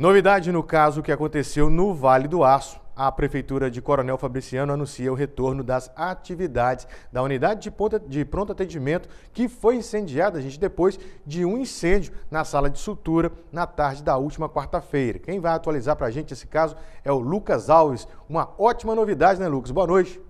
Novidade no caso que aconteceu no Vale do Aço. A Prefeitura de Coronel Fabriciano anuncia o retorno das atividades da unidade de, ponta, de pronto atendimento que foi incendiada, gente, depois de um incêndio na sala de sutura na tarde da última quarta-feira. Quem vai atualizar para a gente esse caso é o Lucas Alves. Uma ótima novidade, né, Lucas? Boa noite.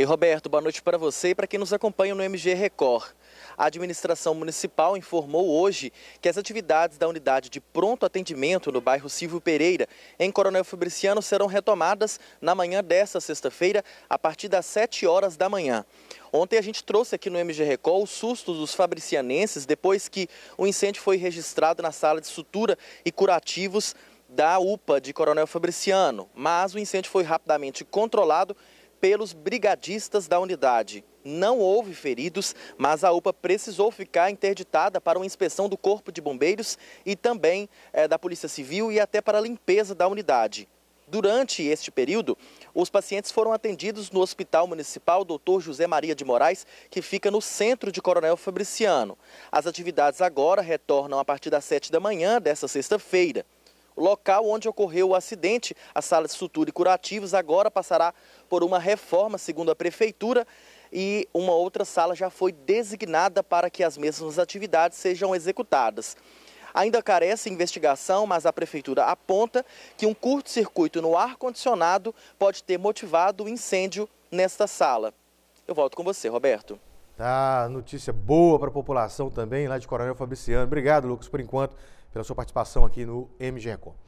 E Roberto, boa noite para você e para quem nos acompanha no MG Record. A administração municipal informou hoje que as atividades da unidade de pronto atendimento no bairro Silvio Pereira, em Coronel Fabriciano, serão retomadas na manhã desta sexta-feira, a partir das 7 horas da manhã. Ontem a gente trouxe aqui no MG Record os sustos dos fabricianenses depois que o incêndio foi registrado na sala de sutura e curativos da UPA de Coronel Fabriciano, mas o incêndio foi rapidamente controlado pelos brigadistas da unidade. Não houve feridos, mas a UPA precisou ficar interditada para uma inspeção do Corpo de Bombeiros e também é, da Polícia Civil e até para a limpeza da unidade. Durante este período, os pacientes foram atendidos no Hospital Municipal Dr. José Maria de Moraes, que fica no centro de Coronel Fabriciano. As atividades agora retornam a partir das 7 da manhã desta sexta-feira. O local onde ocorreu o acidente, a sala de sutura e curativos, agora passará por uma reforma, segundo a prefeitura, e uma outra sala já foi designada para que as mesmas atividades sejam executadas. Ainda carece investigação, mas a prefeitura aponta que um curto-circuito no ar-condicionado pode ter motivado o incêndio nesta sala. Eu volto com você, Roberto. Tá, notícia boa para a população também, lá de Coronel Fabriciano. Obrigado, Lucas, por enquanto, pela sua participação aqui no MG Record.